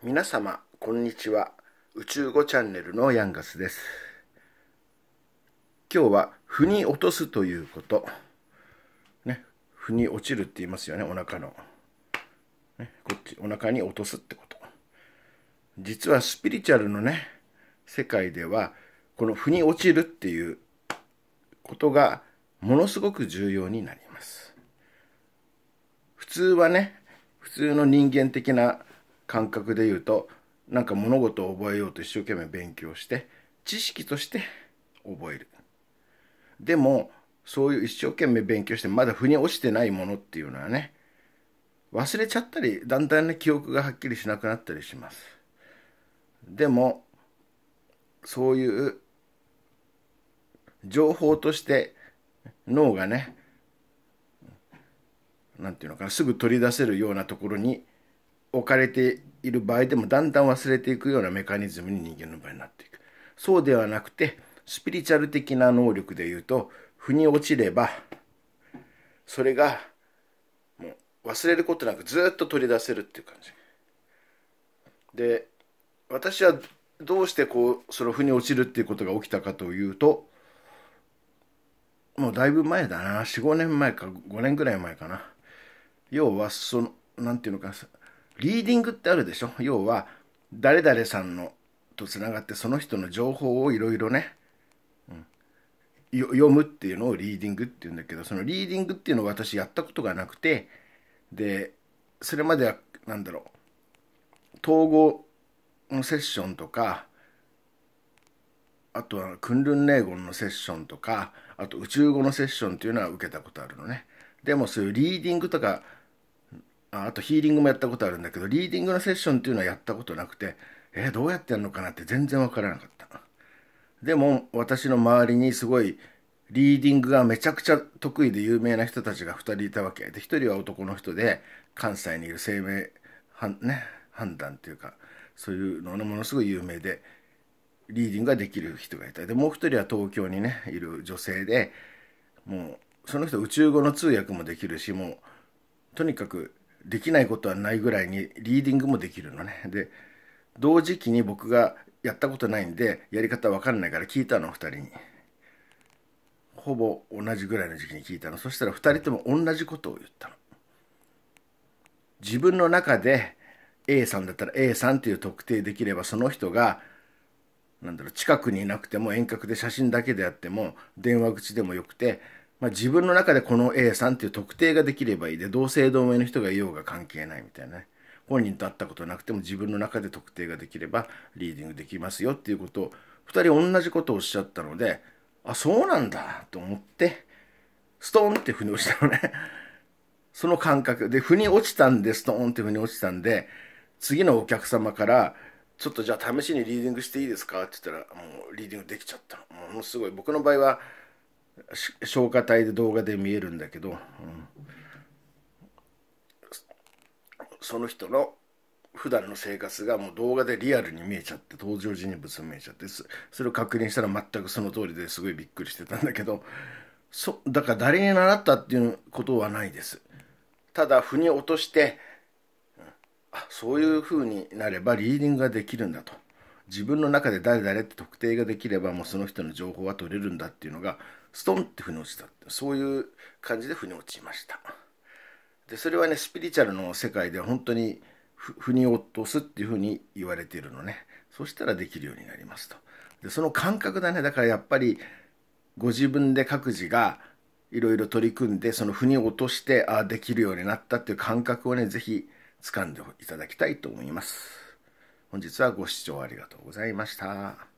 皆様こんにちは宇宙語チャンネルのヤンガスです今日は腑に落とすということね腑に落ちるって言いますよねお腹の、ね、こっちお腹に落とすってこと実はスピリチュアルのね世界ではこの腑に落ちるっていうことがものすごく重要になります普通はね普通の人間的な感覚で言うとなんか物事を覚えようと一生懸命勉強して知識として覚えるでもそういう一生懸命勉強してまだ腑に落ちてないものっていうのはね忘れちゃったりだんだんね記憶がはっきりしなくなったりしますでもそういう情報として脳がね何て言うのかなすぐ取り出せるようなところに置かれている場合でもだんだん忘れていくようなメカニズムに人間の場合になっていくそうではなくてスピリチュアル的な能力でいうと腑に落ちればそれがもう忘れることなくずっと取り出せるっていう感じで私はどうしてこうその腑に落ちるっていうことが起きたかというともうだいぶ前だな45年前か5年ぐらい前かな要はその何て言うのかリーディングってあるでしょ要は、誰々さんのとつながってその人の情報をいろいろね、うん、読むっていうのをリーディングっていうんだけどそのリーディングっていうのを私やったことがなくてでそれまでは何だろう統合のセッションとかあとは訓練霊言のセッションとかあと宇宙語のセッションっていうのは受けたことあるのねでもそういうリーディングとかああとヒーリングもやったことあるんだけどリーディングのセッションっていうのはやったことなくてえー、どうやってやるのかなって全然わからなかったでも私の周りにすごいリーディングがめちゃくちゃ得意で有名な人たちが2人いたわけで1人は男の人で関西にいる生命判,、ね、判断ていうかそういうののものすごい有名でリーディングができる人がいたでもう1人は東京にねいる女性でもうその人宇宙語の通訳もできるしもうとにかくできないことはないぐらいにリーディングもできるのねで同時期に僕がやったことないんでやり方わかんないから聞いたの2人にほぼ同じぐらいの時期に聞いたのそしたら2人とも同じことを言ったの自分の中で A さんだったら A さんっていう特定できればその人がなんだろう近くにいなくても遠隔で写真だけであっても電話口でもよくてまあ、自分の中でこの A さんっていう特定ができればいいで、同姓同名の人がいようが関係ないみたいなね。本人と会ったことなくても自分の中で特定ができればリーディングできますよっていうことを、2人同じことをおっしゃったので、あ、そうなんだと思って、ストーンって腑に落ちたのね。その感覚で、腑に落ちたんで、ストーンって腑に落ちたんで、次のお客様から、ちょっとじゃあ試しにリーディングしていいですかって言ったら、もうリーディングできちゃったの。ものすごい。僕の場合は、消化体で動画で見えるんだけど、うん、その人の普段の生活がもう動画でリアルに見えちゃって登場人物が見えちゃってそれを確認したら全くその通りですごいびっくりしてたんだけどそだから誰に習ったっていうことはないですただ腑に落としてあそういうふうになればリーディングができるんだと自分の中で誰誰って特定ができればもうその人の情報は取れるんだっていうのがストンって腑に落ちたってそういう感じで腑に落ちましたでそれはねスピリチュアルの世界では本当に腑に落とすっていうふうに言われているのねそしたらできるようになりますとでその感覚だねだからやっぱりご自分で各自がいろいろ取り組んでその腑に落としてああできるようになったっていう感覚をね是非掴んでいただきたいと思います本日はご視聴ありがとうございました。